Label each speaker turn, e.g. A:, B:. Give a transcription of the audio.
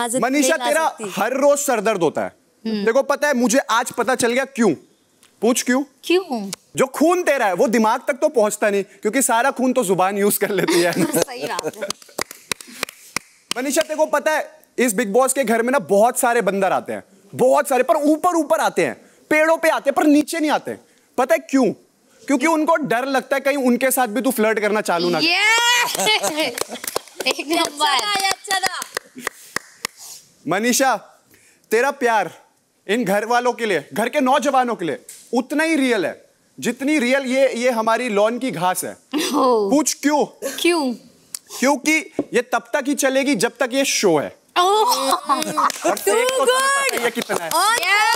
A: मनीषा तेरा
B: हर रोज सरदर्द होता है हम्म। देखो पता है मुझे आज पता चल गया क्यों पूछ क्यों क्यों जो खून तेरा है वो दिमाग तक तो पहुंचता नहीं क्योंकि सारा खून तो जुबान यूज कर लेती है मनीषा तेरे को पता है इस बिग बॉस के घर में ना बहुत सारे बंदर आते हैं बहुत सारे पर ऊपर ऊपर आते हैं पेड़ों पे आते हैं पर नीचे नहीं आते पता है क्यों क्योंकि उनको डर लगता है कहीं उनके साथ भी तू फ्लर्ट करना चालू ना
A: एक नंबर अच्छा, अच्छा
B: मनीषा तेरा प्यार इन घर वालों के लिए घर के नौजवानों के लिए उतना ही रियल है जितनी रियल ये ये हमारी लॉन की घास है oh. पूछ क्यों क्यों क्योंकि ये तब तक ही चलेगी जब तक ये शो है
A: oh. और तो
B: कितना है?